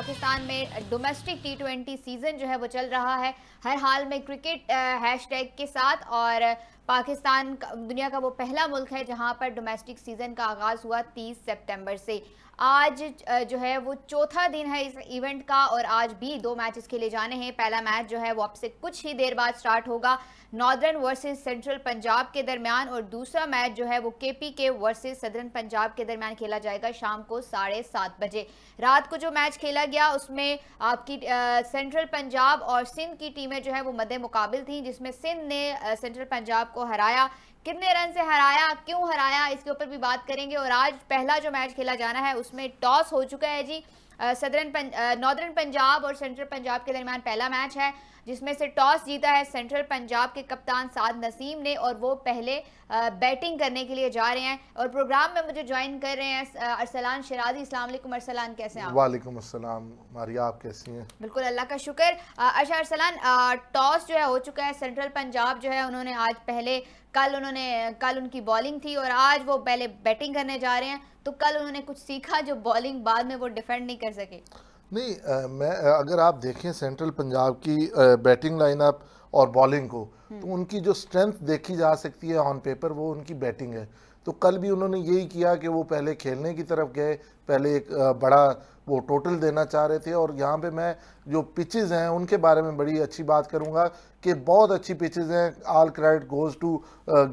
पाकिस्तान में domestic T twenty season जो है वो चल रहा है हर हाल में क्रिकेट हैश टैग के साथ और पाकिस्तान दुनिया का वो पहला मुल्क है जहां पर डोमेस्टिक सीज़न का आगाज़ हुआ 30 सितंबर से आज जो है वो चौथा दिन है इस इवेंट का और आज भी दो मैचेस खेले जाने हैं पहला मैच जो है वो आपसे कुछ ही देर बाद स्टार्ट होगा नॉर्दर्न वर्सेस सेंट्रल पंजाब के दरमियान और दूसरा मैच जो है वो के पी के वर्सेज सदर्न पंजाब के दरमियान खेला जाएगा शाम को साढ़े सात बजे रात को जो मैच खेला गया उसमें आपकी सेंट्रल पंजाब और सिंध की टीमें जो है वो मदे मुकाबिल थी जिसमें सिंध ने सेंट्रल पंजाब को हराया कितने रन से हराया क्यों हराया इसके ऊपर भी बात करेंगे और आज पहला जो मैच खेला जाना है उसमें टॉस हो चुका है जी सदरन नॉर्दर्न पंजाब और सेंट्रल पंजाब के दरमियान पहला मैच है जिसमें से टॉस जीता है सेंट्रल पंजाब के कप्तान साद नसीम ने और वो पहले बैटिंग करने के लिए जा रहे हैं और प्रोग्राम में मुझे ज्वाइन कर रहे हैं अरसलान शराजी इस्लाम अरसलान कैसे हैं वालेकुम अस्सलाम मारिया आप कैसी हैं बिल्कुल अल्लाह का शुक्र अच्छा अरसलान टॉस जो है हो चुका है सेंट्रल पंजाब जो है उन्होंने आज पहले कल उन्होंने कल उनकी बॉलिंग थी और आज वो पहले बैटिंग करने जा रहे हैं तो कल उन्होंने कुछ सीखा जो बॉलिंग बाद में वो डिफेंड नहीं कर सके नहीं आ, मैं अगर आप देखें सेंट्रल पंजाब की आ, बैटिंग लाइनअप और बॉलिंग को तो हम्म। उनकी जो स्ट्रेंथ देखी जा सकती है ऑन पेपर वो उनकी बैटिंग है तो कल भी उन्होंने यही किया कि वो पहले खेलने की तरफ गए पहले एक बड़ा वो टोटल देना चाह रहे थे और यहाँ पे मैं जो पिचेस हैं उनके बारे में बड़ी अच्छी बात करूँगा कि बहुत अच्छी पिचेस हैं all credit goes to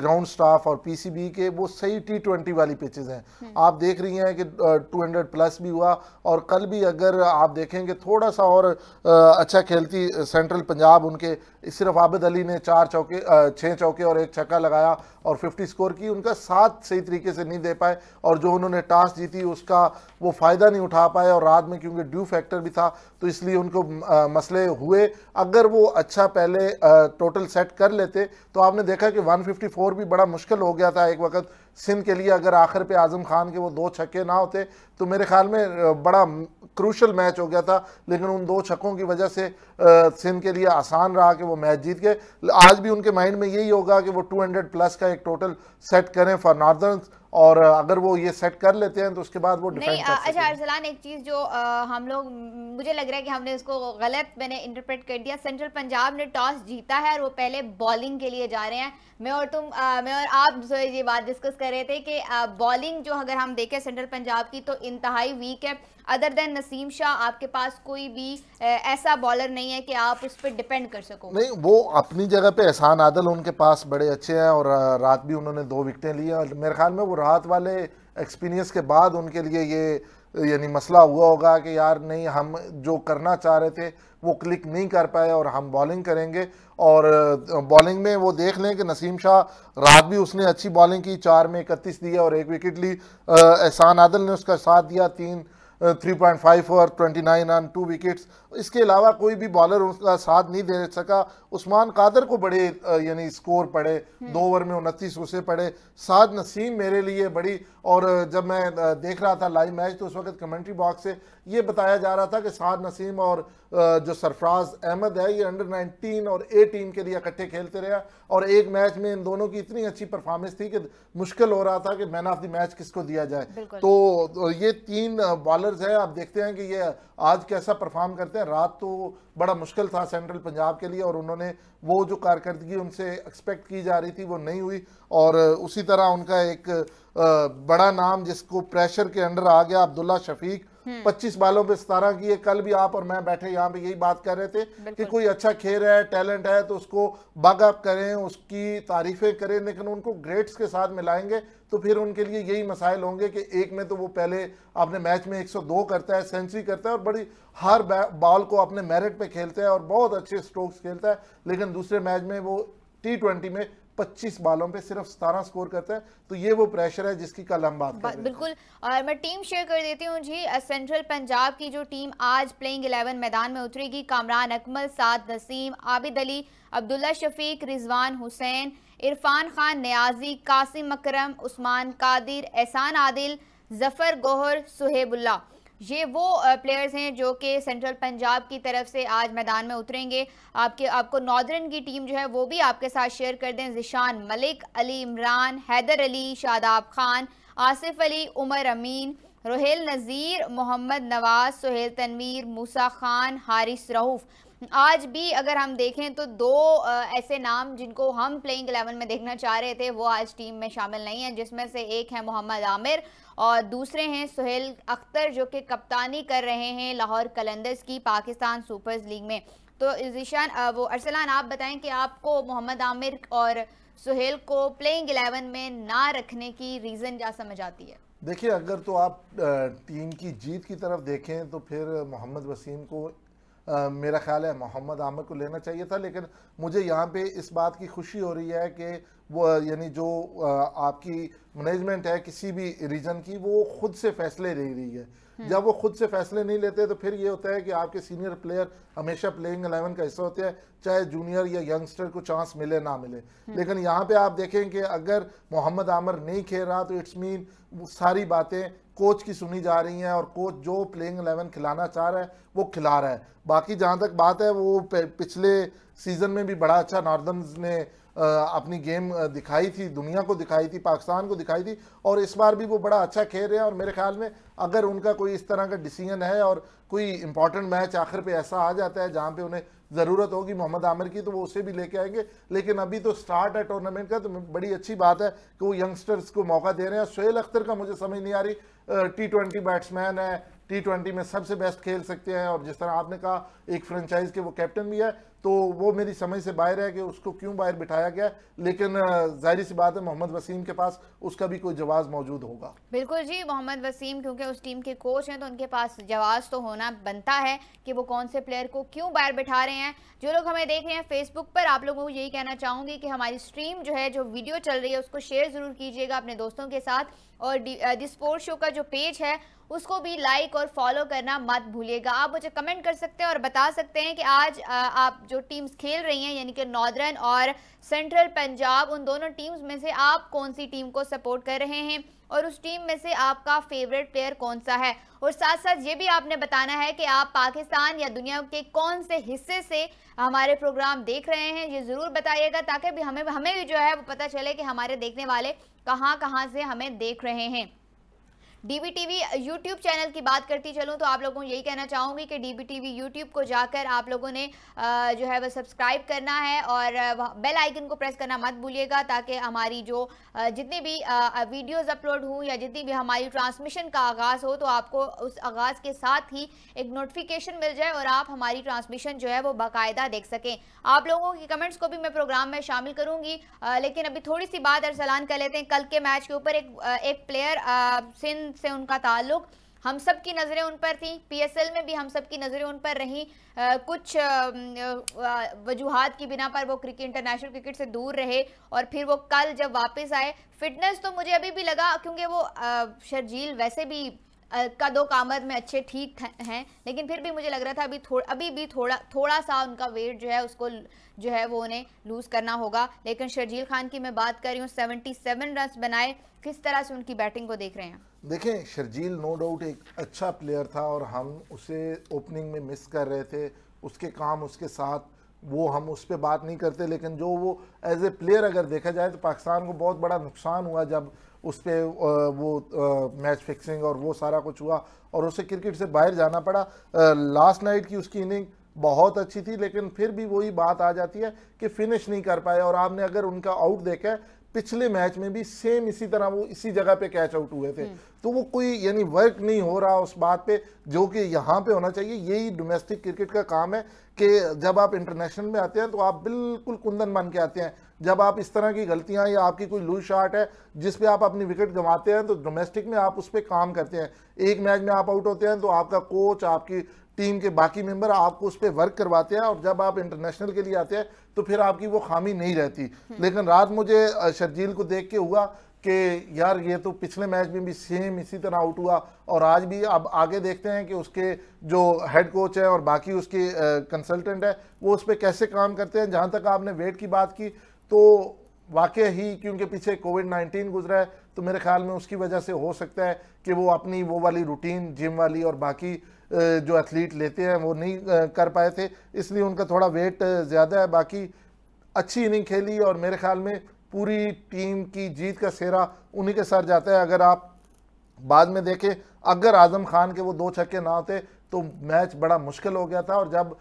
ground staff और पीसीबी के वो सही टी ट्वेंटी वाली पिचेस हैं हम्म। आप देख रही हैं कि टू हंड्रेड प्लस भी हुआ और कल भी अगर आप देखेंगे थोड़ा सा और आ, अच्छा खेलती सेंट्रल पंजाब उनके सिर्फ आबिद अली ने चार चौके छः चौके और एक छक्का लगाया और फिफ्टी स्कोर की उनका साथ सही तरीके से नहीं दे पाए और जो उन्होंने टास्क जीती उसका वो फ़ायदा नहीं उठा पाए और रात में क्योंकि ड्यू फैक्टर भी था तो इसलिए उनको आ, मसले हुए अगर वो अच्छा पहले आ, टोटल सेट कर लेते तो आपने देखा कि 154 भी बड़ा मुश्किल हो गया था एक वक्त सिंध के लिए अगर आखिर पे आज़म खान के वो दो छक्के ना होते तो मेरे ख्याल में बड़ा क्रूशल मैच हो गया था लेकिन उन दो छक्कों की वजह से सिंध के लिए आसान रहा कि वो मैच जीत गए आज भी उनके माइंड में यही होगा कि वो 200 प्लस का एक टोटल सेट करें फॉर नॉर्दर्न और अगर वो ये सेट कर लेते हैं तो उसके बाद वो नहीं अच्छा अरसलान एक चीज़ जो आ, हम लोग मुझे लग रहा है कि हमने उसको गलत मैंने इंटरप्रेट कर दिया सेंट्रल पंजाब ने टॉस जीता है और वो पहले बॉलिंग के लिए जा रहे हैं मैं और तुम आ, मैं और आप जो ये बात डिस्कस कर रहे थे कि बॉलिंग जो अगर हम देखें सेंट्रल पंजाब की तो इंतहाई वीक है अदर देन नसीम शाह आपके पास कोई भी ऐसा बॉलर नहीं है कि आप उस पर डिपेंड कर सको नहीं वो अपनी जगह पे एहसान आदल उनके पास बड़े अच्छे हैं और रात भी उन्होंने दो विकटें ली और मेरे ख्याल में वो रात वाले एक्सपीरियंस के बाद उनके लिए ये यानी मसला हुआ होगा कि यार नहीं हम जो करना चाह रहे थे वो क्लिक नहीं कर पाए और हम बॉलिंग करेंगे और बॉलिंग में वो देख लें कि नसीम शाह रात भी उसने अच्छी बॉलिंग की चार में इकतीस दिया और एक विकेट ली एहसान आदल ने उसका साथ दिया तीन थ्री पॉइंट फाइव और नाइन रन टू विकेट्स इसके अलावा कोई भी बॉलर उसका साथ नहीं दे सका उस्मान कादर को बड़े यानी स्कोर पड़े हम्म। दो ओवर में उनतीस उसे पड़े साद नसीम मेरे लिए बड़ी और जब मैं देख रहा था लाइव मैच तो उस वक्त कमेंट्री बॉक्स से ये बताया जा रहा था कि साद नसीम और जो सरफराज अहमद है ये अंडर 19 और ए टीम के लिए इकट्ठे खेलते रहे और एक मैच में इन दोनों की इतनी अच्छी परफॉर्मेंस थी कि मुश्किल हो रहा था कि मैन ऑफ द मैच किसको दिया जाए तो, तो ये तीन बॉलर्स हैं आप देखते हैं कि ये आज कैसा परफॉर्म करते हैं रात तो बड़ा मुश्किल था सेंट्रल पंजाब के लिए और उन्होंने वो जो कारकर्दगी उनसे एक्सपेक्ट की जा रही थी वो नहीं हुई और उसी तरह उनका एक बड़ा नाम जिसको प्रेशर के अंडर आ गया अब्दुल्ला शफीक हम्म। पच्चीस बालों पे सतारह किए कल भी आप और मैं बैठे यहाँ पे यही बात कर रहे थे कि कोई अच्छा खेल है टैलेंट है तो उसको बग अप करें उसकी तारीफें करें लेकिन उनको ग्रेड्स के साथ मिलाएंगे तो फिर उनके लिए यही मसाइल होंगे कि एक में तो वो पहले अपने मैच में 102 करता है सेंचुरी करता है और बड़ी हर बॉल को अपने मेरिट पे खेलता है और बहुत अच्छे स्ट्रोक्स खेलता है लेकिन दूसरे मैच में वो टी ट्वेंटी में 25 बालों पे सिर्फ 17 स्कोर करता है तो ये वो प्रेशर है जिसकी कल हम बात कर बिल्कुल और मैं टीम शेयर कर देती हूँ जी सेंट्रल पंजाब की जो टीम आज प्लेइंग 11 मैदान में उतरेगी कामरान अकमल साद नसीम आबिद अली अब्दुल्ला शफीक रिजवान हुसैन इरफान खान न्याजी कासिम अक्रम उस्मान कादिर एहसान आदिल जफर गोहर सुहेबुल्ला ये वो प्लेयर्स हैं जो कि सेंट्रल पंजाब की तरफ से आज मैदान में उतरेंगे आपके आपको नॉर्दर्न की टीम जो है वो भी आपके साथ शेयर कर दें जिशान मलिक अली इमरान हैदर अली शादाब खान आसिफ अली उमर अमीन रोहेल नज़ीर मोहम्मद नवाज सुहेल तनवीर मूसा खान हारिस रऊफ़ आज भी अगर हम देखें तो दो ऐसे नाम जिनको हम प्लेइंग एलेवन में देखना चाह रहे थे वो आज टीम में शामिल नहीं है जिसमें से एक है मोहम्मद आमिर और दूसरे हैं सुहेल अख्तर जो कि कप्तानी कर रहे हैं लाहौर कलंदर्स की पाकिस्तान सुपर्स लीग में तो ईशान वो अरसलान आप बताएं कि आपको मोहम्मद आमिर और सुहेल को प्लेइंग एलेवन में ना रखने की रीज़न क्या समझ आती है देखिए अगर तो आप टीम की जीत की तरफ देखें तो फिर मोहम्मद वसीम को आ, मेरा ख्याल है मोहम्मद आमिर को लेना चाहिए था लेकिन मुझे यहाँ पे इस बात की खुशी हो रही है कि वो यानी जो आपकी मैनेजमेंट है किसी भी रीजन की वो खुद से फैसले ले रही है हम्म। जब वो खुद से फैसले नहीं लेते तो फिर ये होता है कि आपके सीनियर प्लेयर हमेशा प्लेइंग एलेवन का हिस्सा होते हैं चाहे जूनियर या यंगस्टर को चांस मिले ना मिले हम्म। लेकिन यहाँ पे आप देखें कि अगर मोहम्मद आमर नहीं खेल रहा तो इट्स मीन सारी बातें कोच की सुनी जा रही हैं और कोच जो प्लेइंग एलेवन खिलाना चाह रहा है वो खिला रहा है बाकी जहाँ तक बात है वो पिछले सीज़न में भी बड़ा अच्छा नॉर्दर्न ने अपनी गेम दिखाई थी दुनिया को दिखाई थी पाकिस्तान को दिखाई थी और इस बार भी वो बड़ा अच्छा खेल रहे हैं और मेरे ख्याल में अगर उनका कोई इस तरह का डिसीजन है और कोई इंपॉर्टेंट मैच आखिर पे ऐसा आ जाता है जहाँ पे उन्हें ज़रूरत होगी मोहम्मद आमिर की तो वो उसे भी लेके आएंगे लेकिन अभी तो स्टार्ट है टूर्नामेंट का तो बड़ी अच्छी बात है कि वो यंगस्टर्स को मौका दे रहे हैं सुहेल अख्तर का मुझे समझ नहीं आ रही टी ट्वेंटी बैट्समैन है टी ट्वेंटी में सबसे बेस्ट खेल सकते हैं और जिस तरह आपने कहा एक फ्रेंचाइज के वो कैप्टन भी है तो वो मेरी समझ से बाहर है कि उसको क्यों बाहर बिठाया गया लेकिन जाहिर सी बात है मोहम्मद वसीम के पास उसका भी कोई जवाब मौजूद होगा बिल्कुल जी मोहम्मद वसीम क्योंकि उस टीम के कोच हैं तो उनके पास जवाब तो होना बनता है कि वो कौन से प्लेयर को क्यों बाहर बिठा रहे हैं जो लोग हमें देख रहे हैं फेसबुक पर आप लोगों को यही कहना चाहूँगी कि हमारी स्ट्रीम जो है जो वीडियो चल रही है उसको शेयर ज़रूर कीजिएगा अपने दोस्तों के साथ और दि स्पोर्ट्स शो का जो पेज है उसको भी लाइक और फॉलो करना मत भूलिएगा आप मुझे कमेंट कर सकते हैं और बता सकते हैं कि आज आप जो टीम्स खेल रही हैं यानी कि नॉर्दर्न और सेंट्रल पंजाब उन दोनों टीम्स में से आप कौन सी टीम को सपोर्ट कर रहे हैं और उस टीम में से आपका फेवरेट प्लेयर कौन सा है और साथ साथ ये भी आपने बताना है कि आप पाकिस्तान या दुनिया के कौन से हिस्से से हमारे प्रोग्राम देख रहे हैं ये ज़रूर बताइएगा ताकि भी हमें हमें भी जो है वो पता चले कि हमारे देखने वाले कहाँ कहाँ से हमें देख रहे हैं डीबीटीवी यूट्यूब चैनल की बात करती चलूँ तो आप लोगों को यही कहना चाहूँगी कि वी यूट्यूब को जाकर आप लोगों ने जो है वह सब्सक्राइब करना है और बेल आइकन को प्रेस करना मत भूलिएगा ताकि हमारी जो जितनी भी वीडियोज़ अपलोड हों या जितनी भी हमारी ट्रांसमिशन का आगाज़ हो तो आपको उस आगाज़ के साथ ही एक नोटिफिकेशन मिल जाए और आप हमारी ट्रांसमिशन जो है वो बाकायदा देख सकें आप लोगों की कमेंट्स को भी मैं प्रोग्राम में शामिल करूँगी लेकिन अभी थोड़ी सी बात अरसलान कर लेते हैं कल के मैच के ऊपर एक एक प्लेयर सिंध से उनका ताल्लुक हम सब की नज़रें उन पर थी पीएसएल में भी हम सब की नज़रें उन पर रहीं कुछ वजूहत की बिना पर वो क्रिकेट इंटरनेशनल क्रिकेट से दूर रहे और फिर वो कल जब वापस आए फिटनेस तो मुझे अभी भी लगा क्योंकि वो शर्जील वैसे भी का दो कामत में अच्छे ठीक हैं लेकिन फिर भी मुझे लग रहा था अभी थोड़ा अभी भी थोड़ा थोड़ा सा उनका वेट जो है उसको जो है वो उन्हें लूज़ करना होगा लेकिन शर्जील खान की मैं बात कर रही हूँ सेवेंटी सेवन रन बनाए किस तरह से उनकी बैटिंग को देख रहे हैं देखें शर्जील नो डाउट एक अच्छा प्लेयर था और हम उसे ओपनिंग में मिस कर रहे थे उसके काम उसके साथ वो हम उस पर बात नहीं करते लेकिन जो वो एज ए प्लेयर अगर देखा जाए तो पाकिस्तान को बहुत बड़ा नुकसान हुआ जब उस पर वो मैच फिक्सिंग और वो सारा कुछ हुआ और उसे क्रिकेट से बाहर जाना पड़ा लास्ट नाइट की उसकी इनिंग बहुत अच्छी थी लेकिन फिर भी वही बात आ जाती है कि फिनिश नहीं कर पाए और आपने अगर उनका आउट देखा है पिछले मैच में भी सेम इसी तरह वो इसी जगह पे कैच आउट हुए थे तो वो कोई यानी वर्क नहीं हो रहा उस बात पे जो कि यहाँ पे होना चाहिए यही डोमेस्टिक क्रिकेट का काम है कि जब आप इंटरनेशनल में आते हैं तो आप बिल्कुल कुंदन बन के आते हैं जब आप इस तरह की गलतियां या आपकी कोई लूज शॉट है जिस पे आप अपनी विकेट गंवाते हैं तो डोमेस्टिक में आप उस पर काम करते हैं एक मैच में आप आउट होते हैं तो आपका कोच आपकी टीम के बाकी मेंबर आपको उस पर वर्क करवाते हैं और जब आप इंटरनेशनल के लिए आते हैं तो फिर आपकी वो खामी नहीं रहती हम्म। लेकिन रात मुझे शर्जील को देख के हुआ कि यार ये तो पिछले मैच में भी सेम इसी तरह आउट हुआ और आज भी अब आगे देखते हैं कि उसके जो हेड कोच है और बाकी उसके कंसल्टेंट है वो उस पर कैसे काम करते हैं जहाँ तक आपने वेट की बात की तो वाक़ ही कि उनके पीछे कोविड नाइन्टीन गुजरा है तो मेरे ख्याल में उसकी वजह से हो सकता है कि वो अपनी वो वाली रूटीन जिम वाली और बाकी जो एथलीट लेते हैं वो नहीं कर पाए थे इसलिए उनका थोड़ा वेट ज़्यादा है बाकी अच्छी इनिंग खेली और मेरे ख्याल में पूरी टीम की जीत का सेहरा उन्हीं के सर जाता है अगर आप बाद में देखें अगर आज़म खान के वो दो छक्के ना होते तो मैच बड़ा मुश्किल हो गया था और जब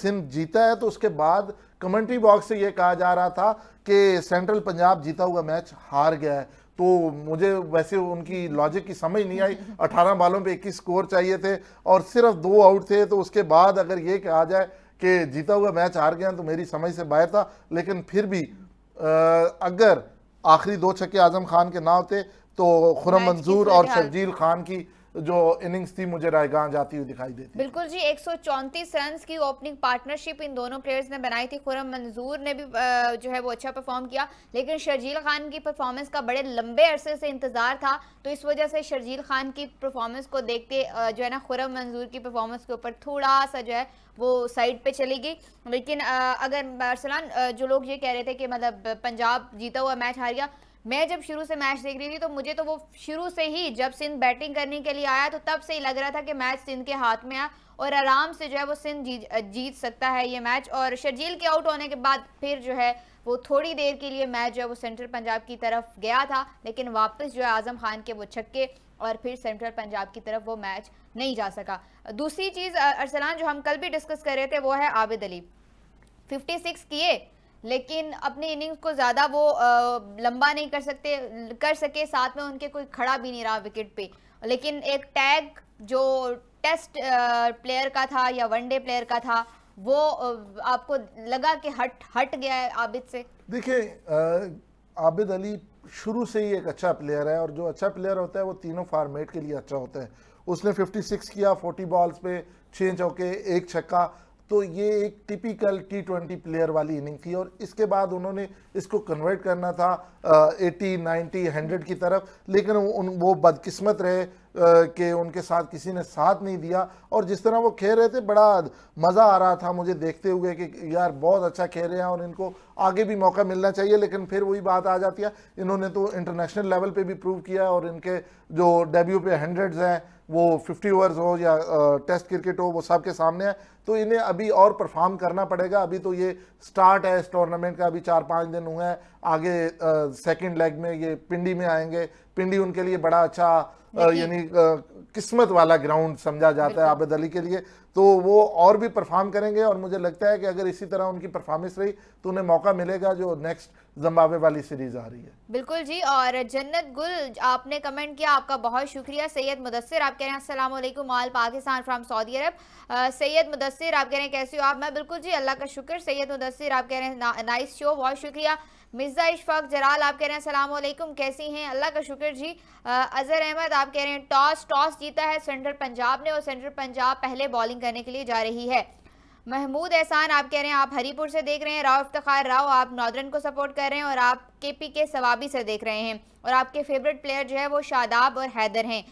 सिंध जीता है तो उसके बाद कमेंट्री बॉक्स से ये कहा जा रहा था कि सेंट्रल पंजाब जीता हुआ मैच हार गया है तो मुझे वैसे उनकी लॉजिक की समझ नहीं आई 18 बालों पे 21 स्कोर चाहिए थे और सिर्फ दो आउट थे तो उसके बाद अगर ये कहा जाए कि जीता हुआ मैच हार गया तो मेरी समझ से बाहर था लेकिन फिर भी आ, अगर आखिरी दो छक्के आजम खान के ना होते तो खुरम मंजूर और शर्जील खान की जो इनिंग्स थी मुझे रायगान जाती हुई दिखाई देती बिल्कुल जी एक रन की ओपनिंग पार्टनरशिप इन दोनों प्लेयर्स ने बनाई थी खुरम मंजूर ने भी जो है वो अच्छा परफॉर्म किया लेकिन शर्जील खान की परफॉर्मेंस का बड़े लंबे अरसे से इंतजार था तो इस वजह से शर्जील खान की परफॉर्मेंस को देखते जो है ना खुरम मंजूर की परफॉर्मेंस के ऊपर थोड़ा सा जो है वो साइड पे चली गई लेकिन अगर अरसलान जो लोग ये कह रहे थे कि मतलब पंजाब जीता हुआ मैच हार गया मैं जब शुरू से मैच देख रही थी तो मुझे तो वो शुरू से ही जब सिंध बैटिंग करने के लिए आया तो तब से ही लग रहा था कि मैच सिंध के हाथ में आ और आराम से जो है वो सिंध जीत जीत सकता है ये मैच और शर्जील के आउट होने के बाद फिर जो है वो थोड़ी देर के लिए मैच जो है वो सेंट्रल पंजाब की तरफ गया था लेकिन वापस जो है आजम खान के वो छक्के और फिर सेंट्रल पंजाब की तरफ वो मैच नहीं जा सका दूसरी चीज़ अरसलान जो हम कल भी डिस्कस कर रहे थे वो है आबिद अली फिफ्टी किए लेकिन अपने इनिंग्स को ज़्यादा वो आ, लंबा नहीं कर सकते कर सके साथ में उनके कोई खड़ा भी नहीं रहा विकेट पे लेकिन एक टैग जो टेस्ट प्लेयर का था या वनडे प्लेयर का था वो आपको लगा कि हट हट गया है आबिद से देखिए आबिद अली शुरू से ही एक अच्छा प्लेयर है और जो अच्छा प्लेयर होता है वो तीनों फार्मेट के लिए अच्छा होता है उसने 56 किया 40 बॉल्स पे छः चौके एक छक्का तो ये एक टिपिकल टी ट्वेंटी प्लेयर वाली इनिंग थी और इसके बाद उन्होंने इसको कन्वर्ट करना था एटी नाइन्टी हंड्रेड की तरफ लेकिन उन वो बदकिस्मत रहे कि उनके साथ किसी ने साथ नहीं दिया और जिस तरह वो खेल रहे थे बड़ा मज़ा आ रहा था मुझे देखते हुए कि यार बहुत अच्छा खेल रहे हैं और इनको आगे भी मौका मिलना चाहिए लेकिन फिर वही बात आ जाती है इन्होंने तो इंटरनेशनल लेवल पे भी प्रूव किया और इनके जो डेब्यू पे हंड्रेड्स हैं वो फिफ्टी ओवर्स हो या टेस्ट क्रिकेट हो वो सब के सामने है तो इन्हें अभी और परफॉर्म करना पड़ेगा अभी तो ये स्टार्ट है इस टूर्नामेंट का अभी चार पाँच दिन हुए हैं आगे सेकंड लेग में ये पिंडी में आएंगे पिंडी उनके लिए बड़ा अच्छा यानी किस्मत वाला ग्राउंड समझा जाता है आबद अली के लिए तो वो और भी परफॉर्म करेंगे और मुझे लगता है कि अगर इसी तरह उनकी परफॉर्मेंस रही तो उन्हें मौका मिलेगा जो नेक्स्ट जम्बावे वाली सीरीज आ रही है बिल्कुल जी और जन्नत गुल आपने कमेंट किया आपका बहुत शुक्रिया सैयद मुदसर आप कह रहे हैं Aslam all Pakistan from Saudi Arabia Syed Mudassar आप कह रहे हैं कैसे हो आप मैं बिल्कुल जी अल्लाह का शुक्र सैयद मुदसर आप कह रहे हैं नाइस शो बहुत शुक्रिया मिर्जा इशफाक जलाल आप कह रहे हैं असलम कैसी हैं अल्लाह का शुक्र जी अजहर अहमद आप कह रहे हैं टॉस टॉस जीता है सेंट्रल पंजाब ने और सेंट्रल पंजाब पहले बॉलिंग करने के लिए जा रही है महमूद एहसान आप कह रहे हैं आप हरीपुर से देख रहे हैं राव इफ्तार राव आप नॉर्दर्न को सपोर्ट कर रहे हैं और आप के पी के सवाबी से देख रहे हैं और आपके फेवरेट प्लेयर जो है वो शादाब और हैदर हैं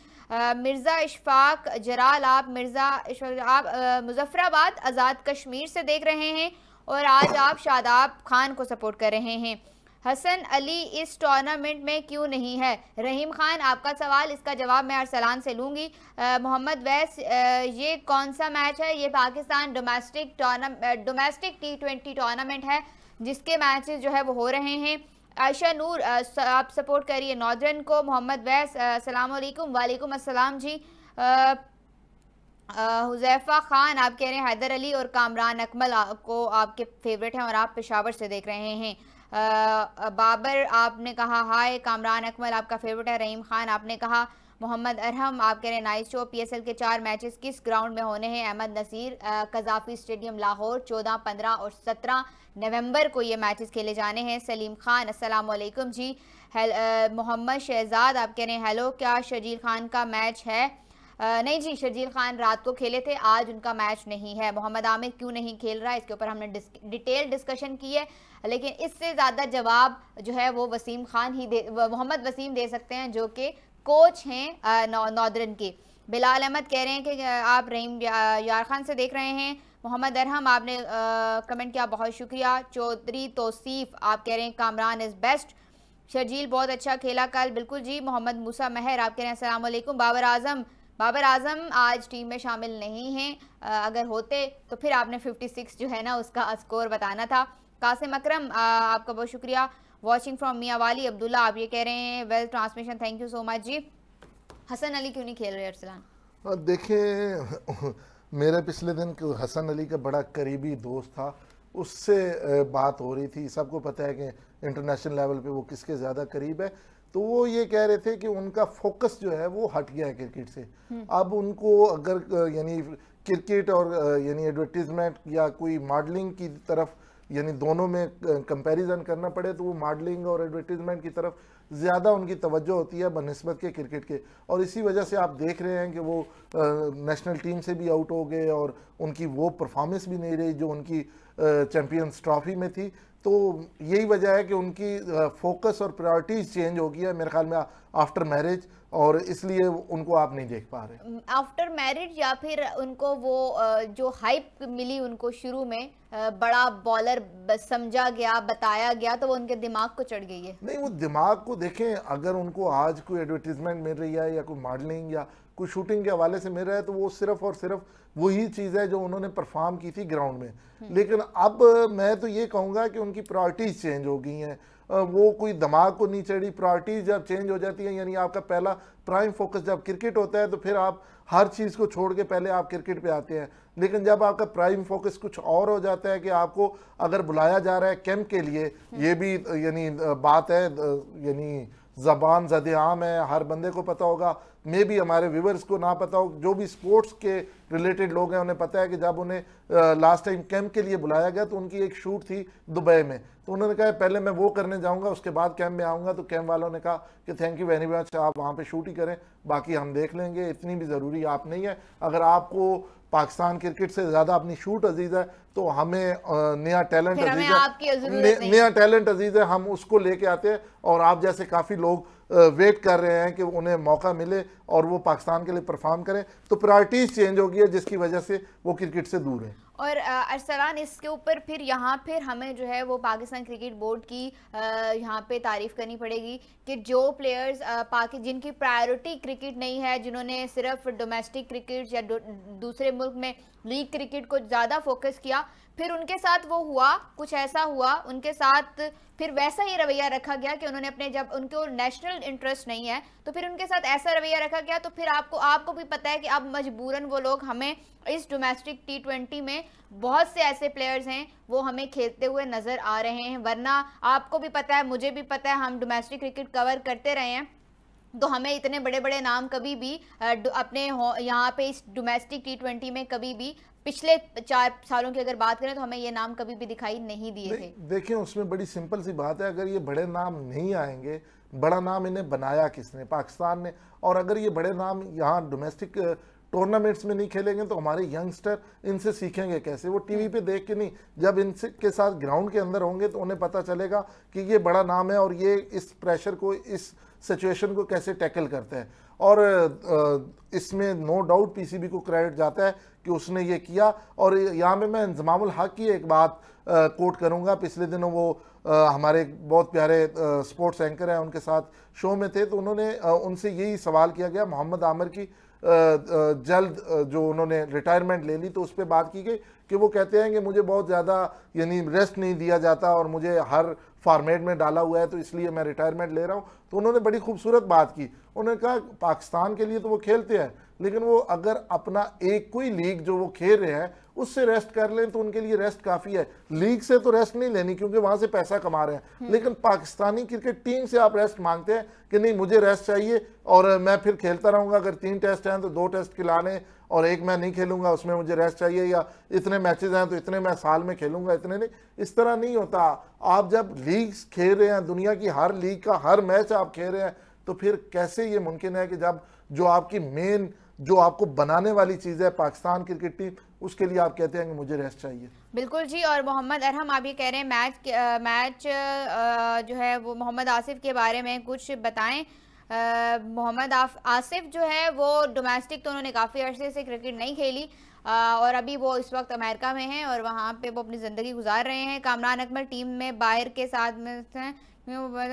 मिर्ज़ा इशफाक जराल आप मिर्ज़ा आप मुजफ्फराबाद आज़ाद कश्मीर से देख रहे हैं और आज आप शादाब खान को सपोर्ट कर रहे हैं हसन अली इस टूर्नामेंट में क्यों नहीं है रहीम खान आपका सवाल इसका जवाब मैं अरसलान से लूँगी मोहम्मद वैस आ, ये कौन सा मैच है ये पाकिस्तान डोमेस्टिक टूर्ना डोमेस्टिक टी ट्वेंटी टूर्नामेंट है जिसके मैचेस जो है वो हो रहे हैं आयशा नूर आप सपोर्ट करिए नॉर्दर्न को मोहम्मद वैस असलकुम वालेकुम असलम जी आ, हुजैफा खान आप कह रहे हैं हैदर अली और कामरान अकमल आपको आपके फेवरेट हैं और आप पेशावर से देख रहे हैं आ, बाबर आपने कहा हाय कामरान अकमल आपका फेवरेट है रहीम खान आपने कहा मोहम्मद अरहम आप कह रहे हैं नाइस शो पीएसएल के चार मैचेस किस ग्राउंड में होने हैं अहमद नसीर कजाफी स्टेडियम लाहौर चौदह पंद्रह और सत्रह नवंबर को ये मैचेस खेले जाने हैं सलीम खान असलकुम जी मोहम्मद शहजाद आप कह रहे हैं हेलो क्या शजीर खान का मैच है नहीं जी शर्जील खान रात को खेले थे आज उनका मैच नहीं है मोहम्मद आमिर क्यों नहीं खेल रहा है इसके ऊपर हमने डिस्क, डिटेल डिस्कशन की है लेकिन इससे ज़्यादा जवाब जो है वो वसीम खान ही दे मोहम्मद वसीम दे सकते हैं जो कि कोच हैं नौ, नौदरन के बिलाल अहमद कह रहे हैं कि आप रहीम यार खान से देख रहे हैं मोहम्मद अरहम आपने आ, कमेंट किया बहुत शुक्रिया चौधरी तोसीफ़ आप कह रहे हैं कामरान इज़ बेस्ट शर्जील बहुत अच्छा खेला कल बिल्कुल जी मोहम्मद मूसा महर आप कह रहे हैं असलम बाबर आजम बाबर आजम आज टीम में शामिल नहीं हैं अगर होते तो फिर आपने 56 जो है ना उसका स्कोर बताना था कासिम अकरम आपका बहुत शुक्रिया वाचिंग फ्रॉम मियाँ वाली अब्दुल्ला आप ये कह रहे हैं well transmission thank you so much ji Hasan Ali क्यों नहीं खेल रहे अरसलान देखिए मेरे पिछले दिन हसन अली का बड़ा करीबी दोस्त था उससे बात हो रही थी सबको पता है कि इंटरनेशनल लेवल पे वो किसके ज़्यादा करीब है तो वो ये कह रहे थे कि उनका फोकस जो है वो हट गया है क्रिकेट से हम्म। अब उनको अगर यानी क्रिकेट और यानी एडवर्टीजमेंट या कोई मॉडलिंग की तरफ यानी दोनों में कंपैरिजन करना पड़े तो वो मॉडलिंग और एडवर्टीजमेंट की तरफ ज़्यादा उनकी तवज्जो होती है बनस्बत के क्रिकेट के और इसी वजह से आप देख रहे हैं कि वो नेशनल टीम से भी आउट हो गए और उनकी वो परफॉर्मेंस भी नहीं रही जो उनकी चैम्पियंस ट्रॉफी में थी तो यही वजह है कि उनकी फोकस और प्रायोरिटीज़ चेंज हो गई है मेरे ख्याल में आफ्टर मैरिज और इसलिए उनको आप नहीं देख पा रहे आफ्टर मैरिज या फिर उनको वो जो हाइप मिली उनको शुरू में बड़ा बॉलर समझा गया बताया गया तो वो उनके दिमाग को चढ़ गई है नहीं वो दिमाग को देखें अगर उनको आज कोई एडवर्टीजमेंट मिल रही है या कोई मॉडलिंग या कुछ शूटिंग के हवाले से मिल रहा है तो वो सिर्फ और सिर्फ वही चीज़ है जो उन्होंने परफॉर्म की थी ग्राउंड में लेकिन अब मैं तो ये कहूँगा कि उनकी प्रायोरिटीज़ चेंज हो गई हैं वो कोई दिमाग को नहीं चढ़ी प्रायोरिटीज़ जब चेंज हो जाती है यानी आपका पहला प्राइम फोकस जब क्रिकेट होता है तो फिर आप हर चीज़ को छोड़ के पहले आप क्रिकेट पे आते हैं लेकिन जब आपका प्राइम फोकस कुछ और हो जाता है कि आपको अगर बुलाया जा रहा है कैंप के लिए ये भी यानी बात है यानी ज़बान जद आम है हर बंदे को पता होगा मे भी हमारे व्यूवर्स को ना पता हो जो भी स्पोर्ट्स के रिलेटेड लोग हैं उन्हें पता है कि जब उन्हें लास्ट टाइम कैंप के लिए बुलाया गया तो उनकी एक शूट थी दुबई में तो उन्होंने कहा पहले मैं वो करने जाऊंगा उसके बाद कैंप में आऊँगा तो कैंप वालों ने कहा कि थैंक यू वेरी मच आप वहाँ पर शूट ही करें बाकी हम देख लेंगे इतनी भी ज़रूरी आप नहीं है अगर आपको पाकिस्तान क्रिकेट से ज़्यादा अपनी शूट अजीज़ है तो हमें नया टैलेंट अजीज है नया टैलेंट अजीज है हम उसको लेके आते हैं और आप जैसे काफ़ी लोग वेट कर रहे हैं कि उन्हें मौका मिले और वो पाकिस्तान के लिए परफॉर्म करें तो प्रायोरिटीज़ चेंज हो गई है जिसकी वजह से वो क्रिकेट से दूर है और अरसलान इसके ऊपर फिर यहाँ फिर हमें जो है वो पाकिस्तान क्रिकेट बोर्ड की यहाँ पे तारीफ़ करनी पड़ेगी कि जो प्लेयर्स पाकि जिनकी प्रायोरिटी क्रिकेट नहीं है जिन्होंने सिर्फ डोमेस्टिक क्रिकेट या दूसरे मुल्क में लीग क्रिकेट को ज़्यादा फोकस किया फिर उनके साथ वो हुआ कुछ ऐसा हुआ उनके साथ फिर वैसा ही रवैया रखा गया कि उन्होंने अपने जब उनको नेशनल इंटरेस्ट नहीं है तो फिर उनके साथ ऐसा रवैया रखा गया तो फिर आपको आपको भी पता है कि अब मजबूरन वो लोग हमें इस डोमेस्टिक टी ट्वेंटी में बहुत से ऐसे प्लेयर्स हैं वो हमें खेलते हुए नज़र आ रहे हैं वरना आपको भी पता है मुझे भी पता है हम डोमेस्टिक क्रिकेट कवर करते रहे हैं तो हमें इतने बड़े बड़े नाम कभी भी अपने यहाँ पे इस डोमेस्टिक टी ट्वेंटी में कभी भी पिछले चार सालों की अगर बात करें तो हमें ये नाम कभी भी दिखाई नहीं दिए दे, थे देखिए उसमें बड़ी सिंपल सी बात है अगर ये बड़े नाम नहीं आएंगे बड़ा नाम इन्हें बनाया किसने पाकिस्तान ने और अगर ये बड़े नाम यहाँ डोमेस्टिक टूर्नामेंट्स में नहीं खेलेंगे तो हमारे यंगस्टर इनसे सीखेंगे कैसे वो टीवी पे देख के नहीं जब इनसे के साथ ग्राउंड के अंदर होंगे तो उन्हें पता चलेगा कि ये बड़ा नाम है और ये इस प्रेशर को इस सिचुएशन को कैसे टैकल करते हैं और इसमें नो डाउट पीसीबी को क्रेडिट जाता है कि उसने ये किया और यहाँ पे मैं इंजमामुल हक की एक बात कोट करूँगा पिछले दिनों वो आ, हमारे बहुत प्यारे स्पोर्ट्स एंकर हैं उनके साथ शो में थे तो उन्होंने आ, उनसे यही सवाल किया गया मोहम्मद आमिर की जल्द जो उन्होंने रिटायरमेंट ले ली तो उस पर बात की गई कि वो कहते हैं कि मुझे बहुत ज़्यादा यानी रेस्ट नहीं दिया जाता और मुझे हर फॉर्मेट में डाला हुआ है तो इसलिए मैं रिटायरमेंट ले रहा हूँ तो उन्होंने बड़ी खूबसूरत बात की उन्होंने कहा पाकिस्तान के लिए तो वो खेलते हैं लेकिन वो अगर अपना एक कोई लीग जो वो खेल रहे हैं उससे रेस्ट कर लें तो उनके लिए रेस्ट काफ़ी है लीग से तो रेस्ट नहीं लेनी क्योंकि वहां से पैसा कमा रहे हैं हम्म। लेकिन पाकिस्तानी क्रिकेट टीम से आप रेस्ट मांगते हैं कि नहीं मुझे रेस्ट चाहिए और मैं फिर खेलता रहूंगा अगर तीन टेस्ट हैं तो दो टेस्ट खिला लें और एक मैं नहीं खेलूंगा उसमें मुझे रेस्ट चाहिए या इतने मैचेज हैं तो इतने मैं साल में खेलूंगा इतने नहीं इस तरह नहीं होता आप जब लीग खेल रहे हैं दुनिया की हर लीग का हर मैच आप खेल रहे हैं तो फिर कैसे ये मुमकिन है कि जब जो आपकी मेन जो आपको बनाने वाली चीज़ है पाकिस्तान क्रिकेट टीम उसके लिए आप कहते हैं कि मुझे रेस्ट चाहिए बिल्कुल जी और मोहम्मद अरहम आप ये कह रहे हैं मैच आ, मैच आ, जो है वो मोहम्मद आसिफ के बारे में कुछ बताएं मोहम्मद आसिफ जो है वो डोमेस्टिक तो उन्होंने काफ़ी अर्से से क्रिकेट नहीं खेली आ, और अभी वो इस वक्त अमेरिका में हैं और वहाँ पे वो अपनी ज़िंदगी गुजार रहे हैं कामरान अकमल टीम में बाहर के साथ में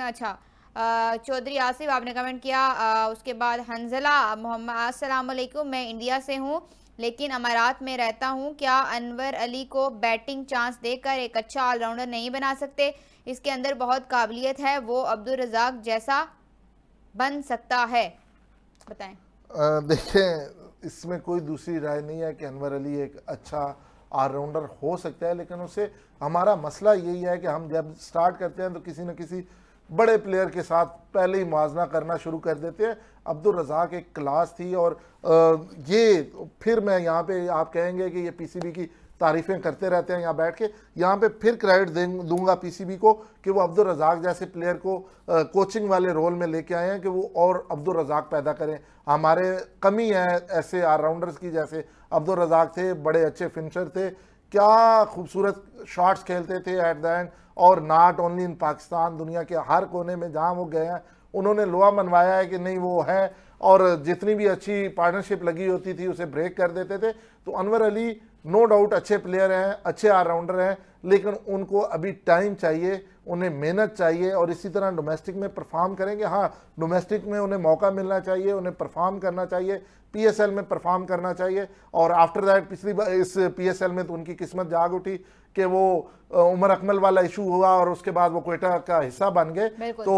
अच्छा चौधरी आसिफ आपने कमेंट किया उसके बाद हंजला मोहम्मद असलकुम मैं इंडिया से हूँ लेकिन अमारात में रहता हूँ क्या अनवर अली को बैटिंग चांस देकर एक अच्छा ऑलराउंडर नहीं बना सकते इसके अंदर बहुत काबिलियत है वो अब्दुल रजाक जैसा बन सकता है बताएं देखें इसमें कोई दूसरी राय नहीं है कि अनवर अली एक अच्छा ऑलराउंडर हो सकता है लेकिन उसे हमारा मसला यही है कि हम जब स्टार्ट करते हैं तो किसी न किसी बड़े प्लेयर के साथ पहले ही मुआजना करना शुरू कर देते हैं अब्दुल रज़ाक एक क्लास थी और ये फिर मैं यहाँ पे आप कहेंगे कि ये पीसीबी की तारीफ़ें करते रहते हैं यहाँ बैठ के यहाँ पे फिर क्रेडिट दें दूंगा पीसीबी को कि वो अब्दुल रज़ाक जैसे प्लेयर को आ, कोचिंग वाले रोल में लेके आए हैं कि वो और अब्दुल रज़ाक पैदा करें हमारे कमी है ऐसे ऑलराउंडर्स की जैसे अब्दुल रज़ाक थे बड़े अच्छे फिनिशर थे क्या खूबसूरत शॉट्स खेलते थे एट द एंड और नॉट ओनली इन पाकिस्तान दुनिया के हर कोने में जहाँ वो गए हैं उन्होंने लोहा मनवाया है कि नहीं वो है और जितनी भी अच्छी पार्टनरशिप लगी होती थी उसे ब्रेक कर देते थे तो अनवर अली नो डाउट अच्छे प्लेयर हैं अच्छे ऑलराउंडर हैं लेकिन उनको अभी टाइम चाहिए उन्हें मेहनत चाहिए और इसी तरह डोमेस्टिक में परफॉर्म करेंगे हाँ डोमेस्टिक में उन्हें मौका मिलना चाहिए उन्हें परफॉर्म करना चाहिए पीएसएल में परफॉर्म करना चाहिए और आफ्टर दैट पिछली बार इस पीएसएल में तो उनकी किस्मत जाग उठी कि वो उमर अकमल वाला इशू हुआ और उसके बाद वो कोयटा का हिस्सा बन गए तो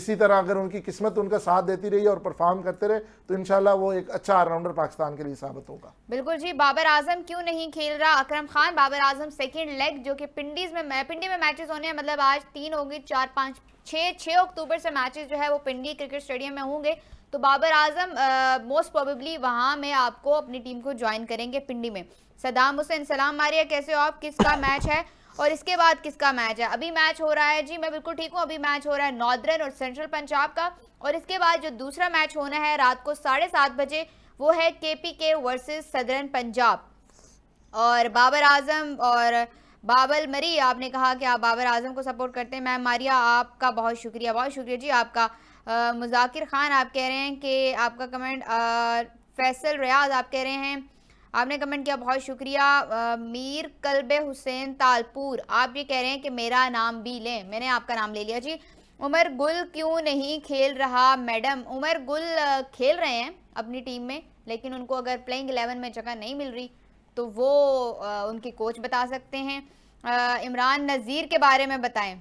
इसी तरह अगर उनकी किस्मत उनका साथ देती रही और परफॉर्म करते रहे तो इनशाला वो एक अच्छा ऑलराउंडर पाकिस्तान के लिए साबित होगा बिल्कुल जी बाबर आजम क्यों नहीं खेल रहा अकरम खान बाबर आजम सेकेंड लेग जो कि पिंडीज में पिंडी में मैचेस होने हैं मतलब आज तीन होगी चार पाँच छः छः अक्टूबर से मैचेस जो है वो पिंडी क्रिकेट स्टेडियम में होंगे तो बाबर आजम मोस्ट प्रोबेबली वहाँ में आपको अपनी टीम को ज्वाइन करेंगे पिंडी में सदाम हुसैन सलाम मारिया कैसे हो आप किसका मैच है और इसके बाद किसका मैच है अभी मैच हो रहा है जी मैं बिल्कुल ठीक हूँ अभी मैच हो रहा है नॉर्दर्न और सेंट्रल पंजाब का और इसके बाद जो दूसरा मैच होना है रात को साढ़े सात बजे वो है के पी के वर्सेज सदरन पंजाब और बाबर आजम और बाबल मरी आपने कहा कि आप बाबर आजम को सपोर्ट करते हैं मैम मारिया आपका बहुत शुक्रिया बहुत शुक्रिया जी आपका मुजाकिर खान आप कह रहे हैं कि आपका कमेंट फैसल रियाज आप कह रहे हैं आपने कमेंट किया बहुत शुक्रिया आ, मीर कलबे हुसैन तालपुर आप ये कह रहे हैं कि मेरा नाम भी लें मैंने आपका नाम ले लिया जी उमर गुल क्यों नहीं खेल रहा मैडम उमर गुल खेल रहे हैं अपनी टीम में लेकिन उनको अगर प्लेइंग एलेवन में जगह नहीं मिल रही तो वो आ, उनके कोच बता सकते हैं इमरान नज़ीर के बारे में बताएं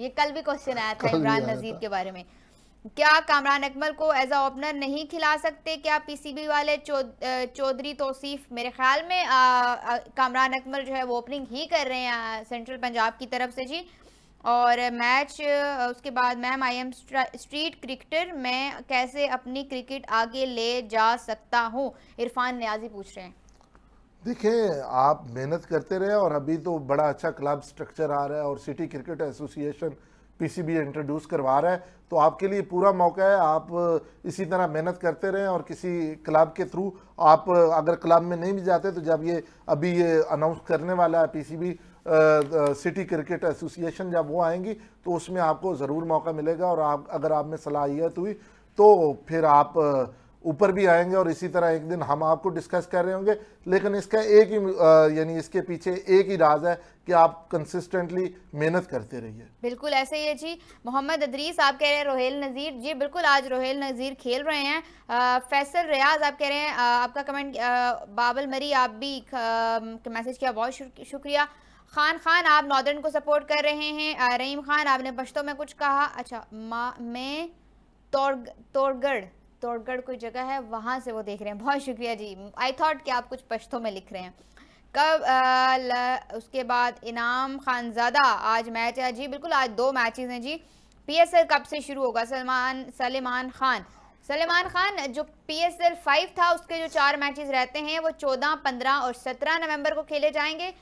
ये कल भी क्वेश्चन आया था इमरान नज़ीर के बारे में क्या कामरान अकमल को एज अ ओपनर नहीं खिला सकते क्या पीसीबी वाले चौधरी तोसीफ मेरे ख्याल में आ, आ, कामरान अकमल जो है वो ओपनिंग ही कर रहे हैं सेंट्रल पंजाब की तरफ से जी और मैच उसके बाद ma'am I am street cricketer मैं कैसे अपनी क्रिकेट आगे ले जा सकता हूँ इरफान न्याजी पूछ रहे हैं देखिए आप मेहनत करते रहे और अभी तो बड़ा अच्छा क्लब स्ट्रक्चर आ रहा है और city cricket association PCB introduce करवा रहा है तो आपके लिए पूरा मौका है आप इसी तरह मेहनत करते रहें और किसी क्लब के थ्रू आप अगर क्लब में नहीं भी जाते तो जब ये अभी ये अनाउंस करने वाला है पीसीबी सिटी क्रिकेट एसोसिएशन जब वो आएंगी तो उसमें आपको ज़रूर मौका मिलेगा और आप अगर आप में सलाहियत तो हुई तो फिर आप ऊपर भी आएंगे और इसी तरह एक दिन हम आपको डिस्कस कर रहे होंगे लेकिन इसका एक ही यानी इसके पीछे एक ही राज है कि आप कंसिस्टेंटली मेहनत करते रहिए बिल्कुल ऐसे ही है जी मोहम्मद अदरीस आप कह रहे हैं रोहेल नज़ीर जी बिल्कुल आज रोहेल नज़ीर खेल रहे हैं आ, फैसल रियाज आप कह रहे हैं आ, आपका कमेंट आ, बाबल मरी आप भी मैसेज किया बहुत शुक्रिया खान खान आप नॉर्दर्न को सपोर्ट कर रहे हैं रहीम खान आपने पश्तों में कुछ कहा अच्छा मा मैं तोड़ तोड़गढ़ तोड़गढ़ कोई जगह है वहाँ से वो देख रहे हैं बहुत शुक्रिया जी आई थॉट कि आप कुछ पश्तों में लिख रहे हैं कब आ, उसके बाद इनाम खानजादा आज मैच है जी बिल्कुल आज दो मैचेस हैं जी पीएसएल कब से शुरू होगा सलमान सलेमान खान सलेमान खान जो पी एस फाइव था उसके जो चार मैचेस रहते हैं वो चौदह पंद्रह और सत्रह नवंबर को खेले जाएंगे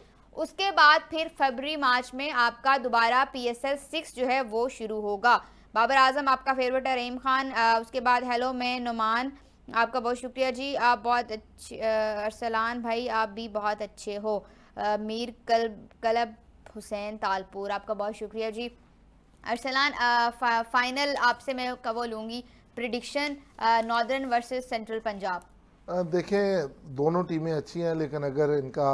उसके बाद फिर फरवरी मार्च में आपका दोबारा पी एस सिक्स जो है वो शुरू होगा बाबर आजम आपका फेवरेट है रहीम खान आ, उसके बाद हेलो मैं नुमान आपका बहुत शुक्रिया जी आप बहुत अच्छे अरसलान भाई आप भी बहुत अच्छे हो आ, मीर कल कलब हुसैन तालपुर आपका बहुत शुक्रिया जी अरसलान फा, फाइनल आपसे मैं कब लूँगी prediction northern versus central Punjab देखें दोनों टीमें अच्छी हैं लेकिन अगर इनका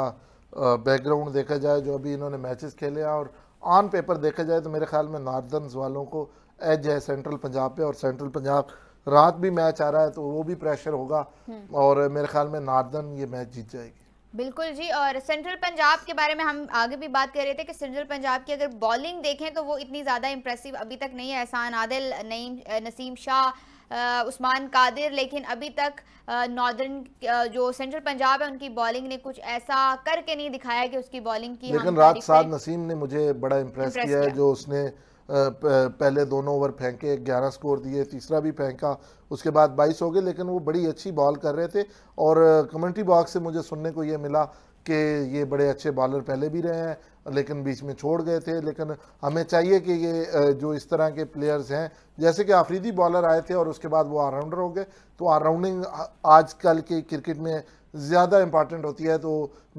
बैकग्राउंड देखा जाए जो अभी इन्होंने मैचेस खेले हैं और ऑन पेपर देखा जाए तो मेरे ख्याल में नॉर्दर्न वालों को एज है सेंट्रल पंजाब पे और सेंट्रल पंजाब रात भी मैच आ रहा है तो वो भी प्रेशर होगा हम्म। और मेरे ख्याल में नार्दन ये मैच जीत जाएगी बिल्कुल जी और सेंट्रल पंजाब के बारे में हम आगे भी बात कर रहे थे कि सेंट्रल पंजाब की अगर बॉलिंग देखें तो वो इतनी ज़्यादा इम्प्रेसिव अभी तक नहीं है एहसान आदिल नईम नसीम शाह उस्मान कादिर लेकिन अभी तक नॉर्दर्न जो सेंट्रल पंजाब है उनकी बॉलिंग ने कुछ ऐसा करके नहीं दिखाया कि उसकी बॉलिंग की लेकिन रात साहब नसीम ने मुझे बड़ा इम्प्रेस किया है जो उसने पहले दोनों ओवर फेंके ग्यारह स्कोर दिए तीसरा भी फेंका उसके बाद बाईस हो गए लेकिन वो बड़ी अच्छी बॉल कर रहे थे और कमेंट्री बॉक्स से मुझे सुनने को ये मिला कि ये बड़े अच्छे बॉलर पहले भी रहे हैं लेकिन बीच में छोड़ गए थे लेकिन हमें चाहिए कि ये जो इस तरह के प्लेयर्स हैं जैसे कि आफरीदी बॉलर आए थे और उसके बाद वो ऑलराउंडर हो गए तो ऑलराउंडिंग कल के क्रिकेट में ज़्यादा इम्पॉर्टेंट होती है तो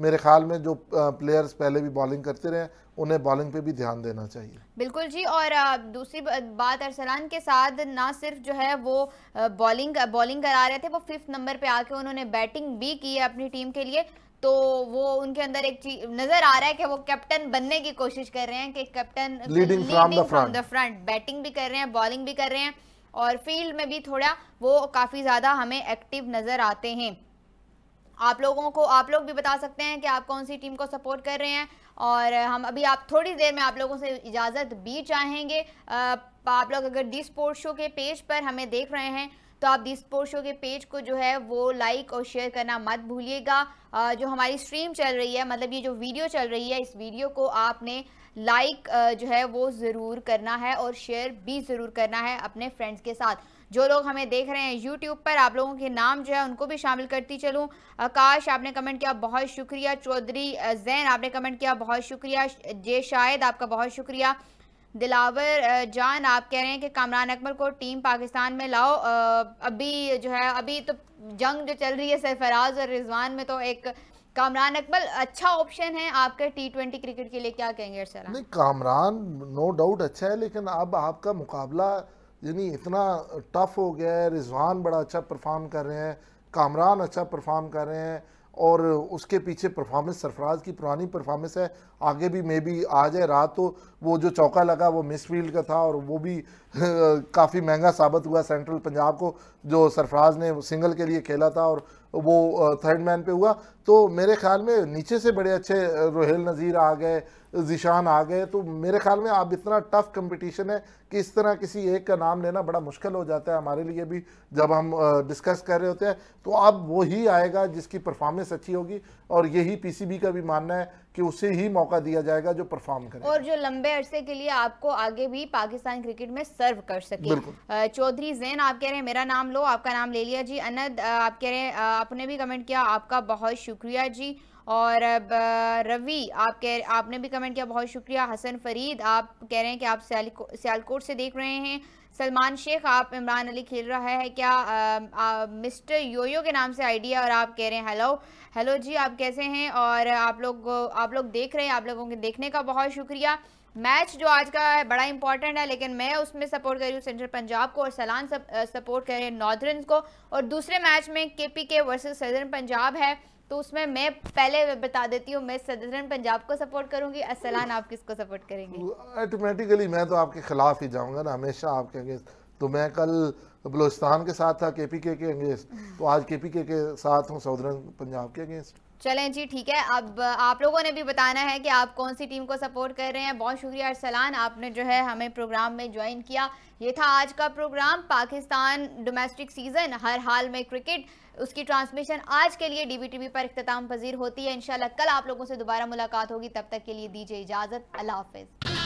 मेरे ख्याल में जो प्लेयर्स पहले भी बॉलिंग करते रहे उन्हें बॉलिंग पे भी ध्यान देना चाहिए बिल्कुल जी और दूसरी बात अरसलान के साथ ना सिर्फ जो है वो बॉलिंग बॉलिंग करा रहे थे वो फिफ्थ नंबर पे आके उन्होंने बैटिंग भी की है अपनी टीम के लिए तो वो उनके अंदर एक चीज नजर आ रहा है कि वो कैप्टन बनने की कोशिश कर रहे हैं कि captain leading from the front batting भी कर रहे हैं बॉलिंग भी कर रहे हैं और फील्ड में भी थोड़ा वो काफ़ी ज़्यादा हमें एक्टिव नज़र आते हैं आप लोगों को आप लोग भी बता सकते हैं कि आप कौन सी टीम को सपोर्ट कर रहे हैं और हम अभी आप थोड़ी देर में आप लोगों से इजाज़त भी चाहेंगे आप लोग अगर दी स्पोर्ट्स शो के पेज पर हमें देख रहे हैं तो आप दी स्पोर्ट शो के पेज को जो है वो लाइक और शेयर करना मत भूलिएगा जो हमारी स्ट्रीम चल रही है मतलब ये जो वीडियो चल रही है इस वीडियो को आपने लाइक जो है वो ज़रूर करना है और शेयर भी ज़रूर करना है अपने फ्रेंड्स के साथ जो लोग हमें देख रहे हैं यूट्यूब पर आप लोगों के नाम जो है उनको भी शामिल करती चलूँ आकाश आपने कमेंट किया बहुत शुक्रिया चौधरी जैन आपने कमेंट किया बहुत शुक्रिया जे शायद आपका बहुत शुक्रिया दिलावर जान आप कह रहे हैं कि कामरान अकमल को टीम पाकिस्तान में लाओ अभी जो है अभी तो जंग जो चल रही है सरफराज और रिजवान में तो एक कामरान अकमल अच्छा ऑप्शन है आपके टी ट्वेंटी क्रिकेट के लिए क्या कहेंगे नहीं कामरान नो डाउट अच्छा है लेकिन अब आपका मुकाबला यानी इतना टफ हो गया है रिजवान बड़ा अच्छा परफॉर्म कर रहे हैं कामरान अच्छा परफॉर्म कर रहे हैं और उसके पीछे परफॉर्मेंस सरफराज की पुरानी परफॉर्मेंस है आगे भी मे बी आ जाए रात तो वो जो चौका लगा वो मिस फील्ड का था और वो भी काफ़ी महंगा साबित हुआ सेंट्रल पंजाब को जो सरफराज ने सिंगल के लिए खेला था और वो थर्ड मैन पे हुआ तो मेरे ख्याल में नीचे से बड़े अच्छे रोहेल नज़ीर आ गए जिशान आ गए तो मेरे ख्याल में अब इतना टफ कंपटीशन है कि इस तरह किसी एक का नाम लेना बड़ा मुश्किल हो जाता है हमारे लिए भी जब हम डिस्कस कर रहे होते हैं तो अब वही आएगा जिसकी परफॉर्मेंस अच्छी होगी और यही पीसीबी का भी मानना है कि उसे ही मौका दिया जाएगा जो परफॉर्म करे और जो लंबे अरसे के लिए आपको आगे भी पाकिस्तान क्रिकेट में सर्व कर सके चौधरी जैन आप कह रहे हैं मेरा नाम लो आपका नाम ले लिया जी अनद आप कह रहे हैं आपने भी कमेंट किया आपका बहुत शुक्रिया जी और रवि आप कह आपने भी कमेंट किया बहुत शुक्रिया हसन फरीद आप कह रहे हैं कि आप सियालकोट से देख रहे हैं सलमान शेख आप इमरान अली खेल रहा है क्या आ, आ, मिस्टर योयो के नाम से आइडिया और आप कह रहे हैं हेलो हेलो जी आप कैसे हैं और आप लोग आप लोग देख रहे हैं आप लोगों के देखने का बहुत शुक्रिया मैच जो आज का है बड़ा इंपॉर्टेंट है लेकिन मैं उसमें सपोर्ट कर रही हूँ सेंट्रल पंजाब को और सलान सप, सपोर्ट कर रहे हैं नॉर्दर्न को और दूसरे मैच में के पी के वर्सेज सदर्न पंजाब है तो उसमें मैं पहले बता देती हूँ मैं सदरन पंजाब को सपोर्ट करूंगी असलान आप किसको सपोर्ट करेंगे ऑटोमेटिकली मैं तो आपके खिलाफ ही जाऊंगा ना हमेशा आपके अगेंस्ट तो मैं कल बलोचिस्तान के साथ था के पी के के अगेंस्ट तो आज के पी के के साथ हूँ सदरन पंजाब के अगेंस्ट चलें जी ठीक है अब आप लोगों ने भी बताना है कि आप कौन सी टीम को सपोर्ट कर रहे हैं बहुत शुक्रिया अरसलान आपने जो है हमें प्रोग्राम में ज्वाइन किया ये था आज का प्रोग्राम पाकिस्तान डोमेस्टिक सीज़न हर हाल में क्रिकेट उसकी ट्रांसमिशन आज के लिए डीबीटीवी पर अख्ताम पजीर होती है इंशाल्लाह कल आप लोगों से दोबारा मुलाकात होगी तब तक के लिए दीजिए इजाज़त अल्लाह हाफिज़